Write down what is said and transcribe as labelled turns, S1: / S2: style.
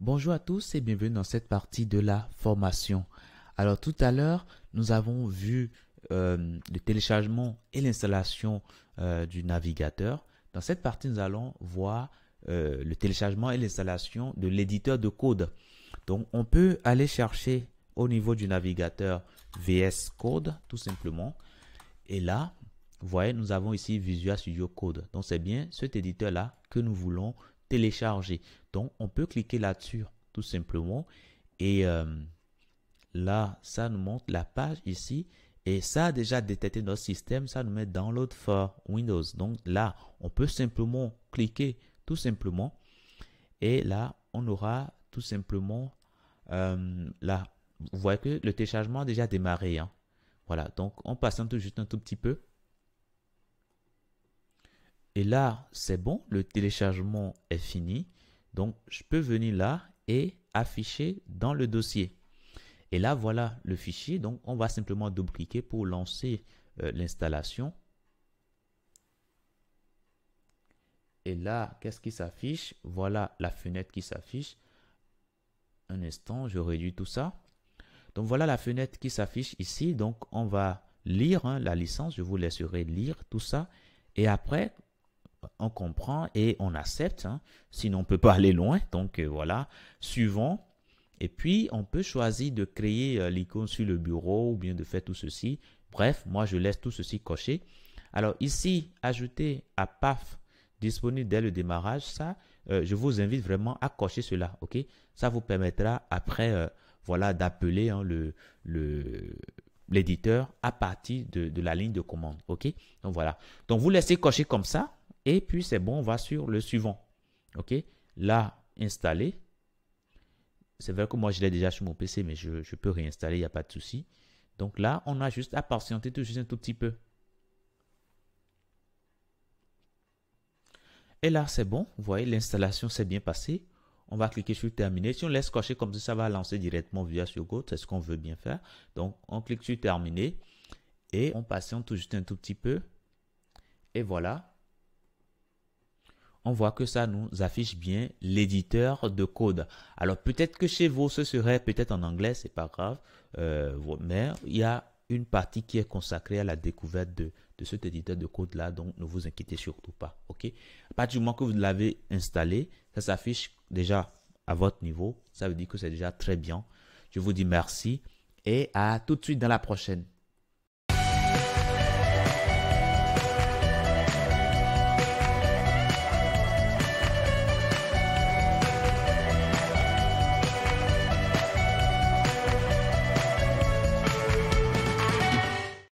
S1: Bonjour à tous et bienvenue dans cette partie de la formation. Alors tout à l'heure, nous avons vu euh, le téléchargement et l'installation euh, du navigateur. Dans cette partie, nous allons voir euh, le téléchargement et l'installation de l'éditeur de code. Donc on peut aller chercher au niveau du navigateur VS Code tout simplement. Et là, vous voyez, nous avons ici Visual Studio Code. Donc c'est bien cet éditeur-là que nous voulons télécharger. Donc, on peut cliquer là-dessus, tout simplement. Et euh, là, ça nous montre la page ici. Et ça a déjà détecté notre système, ça nous met Download for Windows. Donc là, on peut simplement cliquer, tout simplement. Et là, on aura tout simplement, euh, là, vous voyez que le téléchargement a déjà démarré. Hein. Voilà, donc on tout juste un tout petit peu. Et là, c'est bon, le téléchargement est fini. Donc, je peux venir là et afficher dans le dossier. Et là, voilà le fichier. Donc, on va simplement dupliquer pour lancer euh, l'installation. Et là, qu'est-ce qui s'affiche Voilà la fenêtre qui s'affiche. Un instant, je réduis tout ça. Donc, voilà la fenêtre qui s'affiche ici. Donc, on va lire hein, la licence. Je vous laisserai lire tout ça. Et après, on comprend et on accepte, hein. sinon on ne peut pas aller loin. Donc euh, voilà, suivons. Et puis, on peut choisir de créer euh, l'icône sur le bureau ou bien de faire tout ceci. Bref, moi, je laisse tout ceci coché. Alors ici, ajouter à PAF disponible dès le démarrage, ça, euh, je vous invite vraiment à cocher cela, ok Ça vous permettra après, voilà, d'appeler hein, le, l'éditeur à partir de, de, la ligne de commande. OK? Donc voilà. Donc vous laissez cocher comme ça. Et puis c'est bon, on va sur le suivant. OK Là, installer. C'est vrai que moi, je l'ai déjà sur mon PC, mais je, peux réinstaller, il n'y a pas de souci. Donc là, on a juste à patienter tout juste un tout petit peu. Et là, c'est bon. Vous voyez, l'installation s'est bien passée. On va cliquer sur terminer. Si on laisse cocher comme ça, ça va lancer directement via sur Go. C'est ce qu'on veut bien faire. Donc, on clique sur terminer et on patiente tout juste un tout petit peu. Et voilà, on voit que ça nous affiche bien l'éditeur de code. Alors peut-être que chez vous, ce serait peut-être en anglais, c'est pas grave, euh, mais il y a une partie qui est consacrée à la découverte de, de cet éditeur de code là, donc ne vous inquiétez surtout pas, ok À partir du moment que vous l'avez installé, ça s'affiche déjà à votre niveau, ça veut dire que c'est déjà très bien. Je vous dis merci et à tout de suite dans la prochaine.